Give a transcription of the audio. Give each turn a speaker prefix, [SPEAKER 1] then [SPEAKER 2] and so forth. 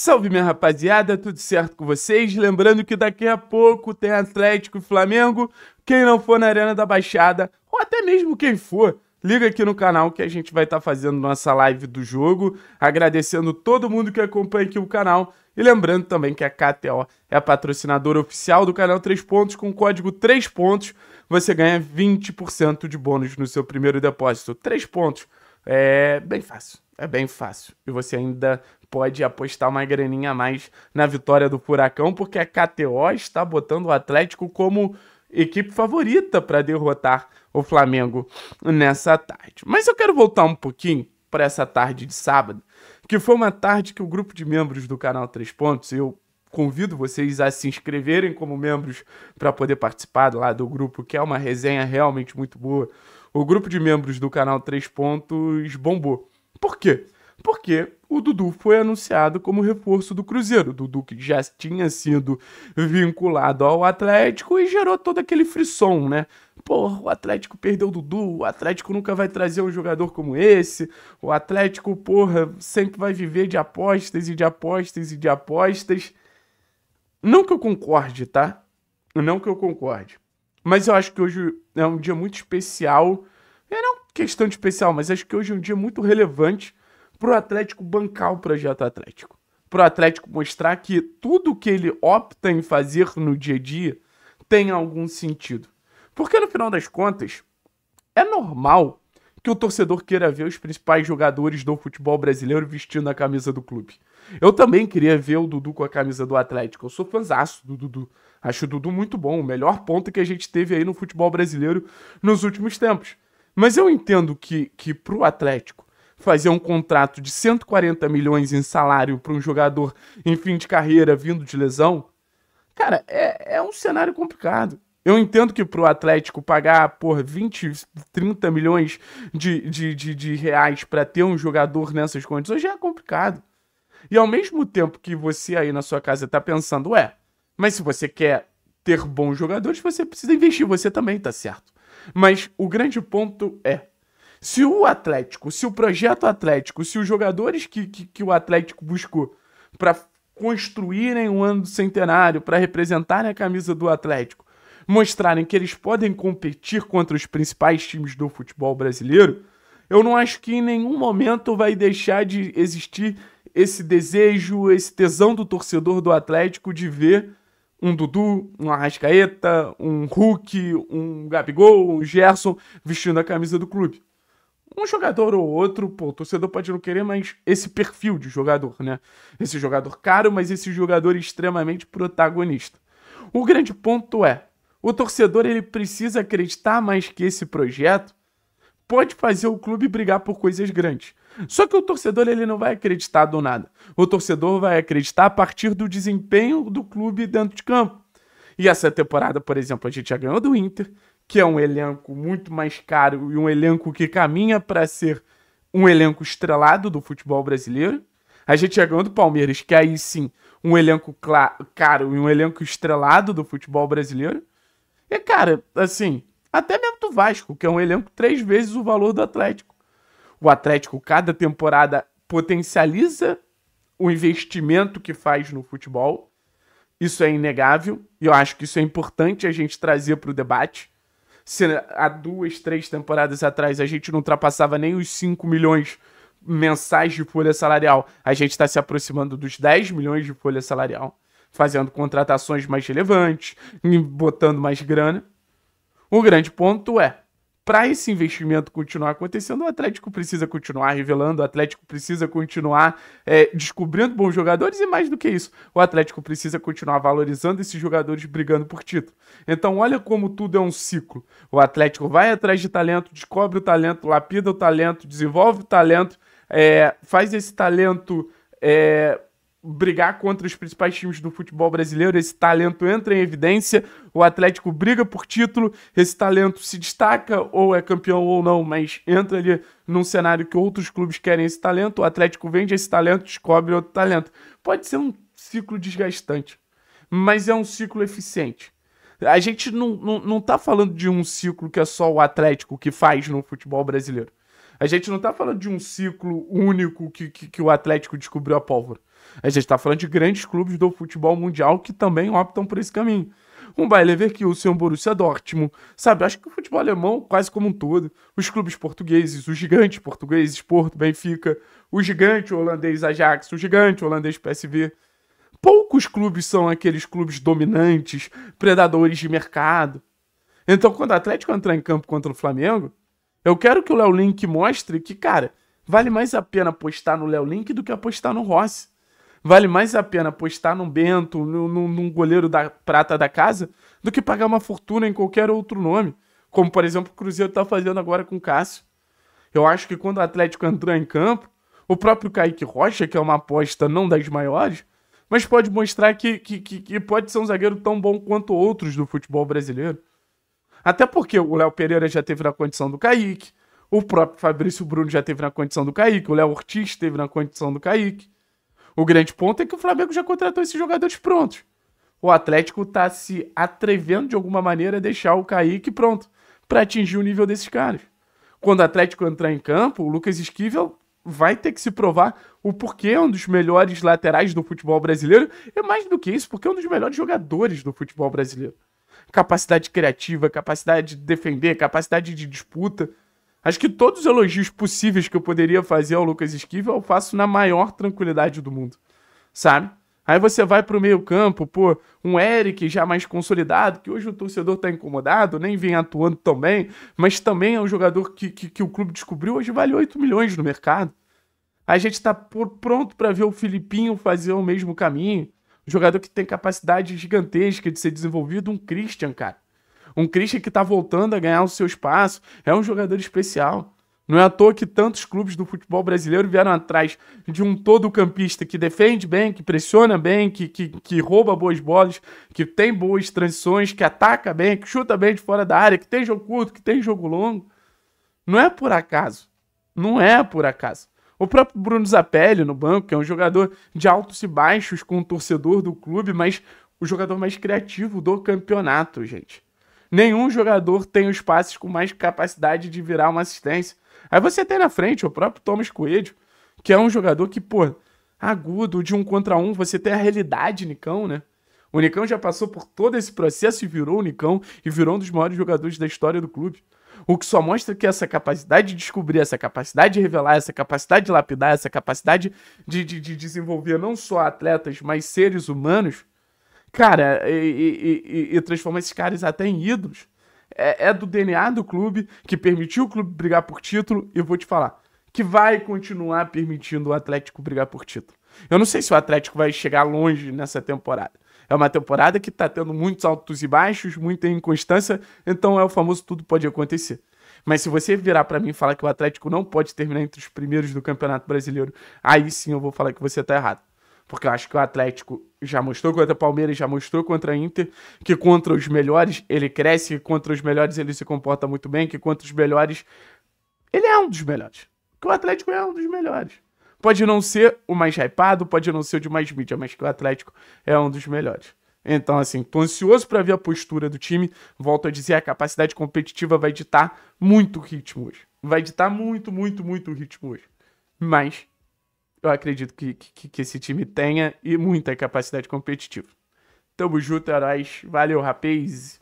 [SPEAKER 1] Salve minha rapaziada, tudo certo com vocês? Lembrando que daqui a pouco tem Atlético e Flamengo. Quem não for na Arena da Baixada, ou até mesmo quem for, liga aqui no canal que a gente vai estar tá fazendo nossa live do jogo. Agradecendo todo mundo que acompanha aqui o canal. E lembrando também que a KTO é a patrocinadora oficial do canal 3 Pontos. Com o código 3 Pontos, você ganha 20% de bônus no seu primeiro depósito. 3 Pontos. É bem fácil. É bem fácil. E você ainda pode apostar uma graninha a mais na vitória do Furacão, porque a KTO está botando o Atlético como equipe favorita para derrotar o Flamengo nessa tarde. Mas eu quero voltar um pouquinho para essa tarde de sábado, que foi uma tarde que o grupo de membros do canal Três Pontos, eu convido vocês a se inscreverem como membros para poder participar lá do grupo, que é uma resenha realmente muito boa. O grupo de membros do canal Três Pontos bombou. Por quê? porque o Dudu foi anunciado como reforço do Cruzeiro. O Dudu que já tinha sido vinculado ao Atlético e gerou todo aquele frisson, né? Porra, o Atlético perdeu o Dudu, o Atlético nunca vai trazer um jogador como esse, o Atlético, porra, sempre vai viver de apostas e de apostas e de apostas. Não que eu concorde, tá? Não que eu concorde. Mas eu acho que hoje é um dia muito especial. É não questão de especial, mas acho que hoje é um dia muito relevante pro Atlético bancar o projeto Atlético. Pro Atlético mostrar que tudo que ele opta em fazer no dia a dia tem algum sentido. Porque no final das contas, é normal que o torcedor queira ver os principais jogadores do futebol brasileiro vestindo a camisa do clube. Eu também queria ver o Dudu com a camisa do Atlético. Eu sou fanzaço do Dudu. Acho o Dudu muito bom, o melhor ponto que a gente teve aí no futebol brasileiro nos últimos tempos. Mas eu entendo que, que pro Atlético fazer um contrato de 140 milhões em salário para um jogador em fim de carreira vindo de lesão, cara, é, é um cenário complicado. Eu entendo que para o Atlético pagar por 20, 30 milhões de, de, de, de reais para ter um jogador nessas condições já é complicado. E ao mesmo tempo que você aí na sua casa está pensando, ué, mas se você quer ter bons jogadores, você precisa investir, você também tá certo. Mas o grande ponto é, se o Atlético, se o projeto Atlético, se os jogadores que, que, que o Atlético buscou para construírem o ano do centenário, para representarem a camisa do Atlético, mostrarem que eles podem competir contra os principais times do futebol brasileiro, eu não acho que em nenhum momento vai deixar de existir esse desejo, esse tesão do torcedor do Atlético de ver um Dudu, um Arrascaeta, um Hulk, um Gabigol, um Gerson vestindo a camisa do clube um jogador ou outro, pô, o torcedor pode não querer, mas esse perfil de jogador, né? Esse jogador caro, mas esse jogador extremamente protagonista. O grande ponto é, o torcedor ele precisa acreditar mais que esse projeto pode fazer o clube brigar por coisas grandes. Só que o torcedor ele não vai acreditar do nada. O torcedor vai acreditar a partir do desempenho do clube dentro de campo. E essa temporada, por exemplo, a gente já ganhou do Inter, que é um elenco muito mais caro e um elenco que caminha para ser um elenco estrelado do futebol brasileiro. A gente chegando Palmeiras, que aí sim, um elenco caro e um elenco estrelado do futebol brasileiro. E, cara, assim, até mesmo do Vasco, que é um elenco três vezes o valor do Atlético. O Atlético, cada temporada, potencializa o investimento que faz no futebol. Isso é inegável e eu acho que isso é importante a gente trazer para o debate se há duas, três temporadas atrás a gente não ultrapassava nem os 5 milhões mensais de folha salarial, a gente está se aproximando dos 10 milhões de folha salarial, fazendo contratações mais relevantes, botando mais grana. O grande ponto é, para esse investimento continuar acontecendo, o Atlético precisa continuar revelando, o Atlético precisa continuar é, descobrindo bons jogadores e mais do que isso, o Atlético precisa continuar valorizando esses jogadores brigando por título. Então, olha como tudo é um ciclo. O Atlético vai atrás de talento, descobre o talento, lapida o talento, desenvolve o talento, é, faz esse talento é, brigar contra os principais times do futebol brasileiro, esse talento entra em evidência, o Atlético briga por título, esse talento se destaca, ou é campeão ou não, mas entra ali num cenário que outros clubes querem esse talento, o Atlético vende esse talento, descobre outro talento. Pode ser um ciclo desgastante, mas é um ciclo eficiente. A gente não, não, não tá falando de um ciclo que é só o Atlético que faz no futebol brasileiro. A gente não tá falando de um ciclo único que, que, que o Atlético descobriu a pólvora. A gente tá falando de grandes clubes do futebol mundial que também optam por esse caminho um Bayer Leverkusen, um Borussia Dortmund, sabe? Acho que o futebol alemão, quase como um todo, os clubes portugueses, os gigantes portugueses, Porto, Benfica, o gigante holandês Ajax, o gigante holandês PSV. Poucos clubes são aqueles clubes dominantes, predadores de mercado. Então, quando o Atlético entrar em campo contra o Flamengo, eu quero que o Léo Link mostre que, cara, vale mais a pena apostar no Léo Link do que apostar no Rossi. Vale mais a pena apostar no Bento, num, goleiro da prata da casa, do que pagar uma fortuna em qualquer outro nome. Como, por exemplo, o Cruzeiro está fazendo agora com o Cássio. Eu acho que quando o Atlético entrar em campo, o próprio Kaique Rocha, que é uma aposta não das maiores, mas pode mostrar que, que, que, que pode ser um zagueiro tão bom quanto outros do futebol brasileiro. Até porque o Léo Pereira já teve na condição do Kaique, o próprio Fabrício Bruno já teve na condição do Kaique, o Léo Ortiz teve na condição do Kaique. O grande ponto é que o Flamengo já contratou esses jogadores prontos. O Atlético está se atrevendo de alguma maneira a deixar o Kaique pronto para atingir o nível desses caras. Quando o Atlético entrar em campo, o Lucas Esquivel vai ter que se provar o porquê é um dos melhores laterais do futebol brasileiro. É mais do que isso, porque é um dos melhores jogadores do futebol brasileiro capacidade criativa, capacidade de defender, capacidade de disputa. Acho que todos os elogios possíveis que eu poderia fazer ao Lucas Esquivel eu faço na maior tranquilidade do mundo, sabe? Aí você vai pro meio-campo, pô, um Eric já mais consolidado, que hoje o torcedor tá incomodado, nem vem atuando tão bem, mas também é um jogador que, que, que o clube descobriu, hoje vale 8 milhões no mercado. A gente tá por, pronto para ver o Filipinho fazer o mesmo caminho jogador que tem capacidade gigantesca de ser desenvolvido, um Christian, cara. Um Christian que tá voltando a ganhar o seu espaço, é um jogador especial. Não é à toa que tantos clubes do futebol brasileiro vieram atrás de um todo-campista que defende bem, que pressiona bem, que, que, que rouba boas bolas, que tem boas transições, que ataca bem, que chuta bem de fora da área, que tem jogo curto, que tem jogo longo. Não é por acaso. Não é por acaso. O próprio Bruno Zapelli no banco, que é um jogador de altos e baixos com o torcedor do clube, mas o jogador mais criativo do campeonato, gente. Nenhum jogador tem os passes com mais capacidade de virar uma assistência. Aí você tem na frente o próprio Thomas Coelho, que é um jogador que, pô, agudo, de um contra um, você tem a realidade, Nicão, né? O Nicão já passou por todo esse processo e virou o Nicão e virou um dos maiores jogadores da história do clube. O que só mostra que essa capacidade de descobrir, essa capacidade de revelar, essa capacidade de lapidar, essa capacidade de, de, de desenvolver não só atletas, mas seres humanos, cara, e, e, e, e transformar esses caras até em ídolos. É, é do DNA do clube que permitiu o clube brigar por título, e vou te falar, que vai continuar permitindo o Atlético brigar por título. Eu não sei se o Atlético vai chegar longe nessa temporada. É uma temporada que está tendo muitos altos e baixos, muita inconstância, então é o famoso tudo pode acontecer. Mas se você virar para mim e falar que o Atlético não pode terminar entre os primeiros do Campeonato Brasileiro, aí sim eu vou falar que você está errado. Porque eu acho que o Atlético já mostrou contra o Palmeiras, já mostrou contra a Inter, que contra os melhores ele cresce, que contra os melhores ele se comporta muito bem, que contra os melhores ele é um dos melhores. Que o Atlético é um dos melhores. Pode não ser o mais hypado, pode não ser o de mais mídia, mas que o Atlético é um dos melhores. Então, assim, tô ansioso para ver a postura do time. Volto a dizer, a capacidade competitiva vai ditar muito ritmo hoje. Vai ditar muito, muito, muito ritmo hoje. Mas eu acredito que, que, que esse time tenha e muita capacidade competitiva. Tamo junto, heróis. Valeu, rapaz.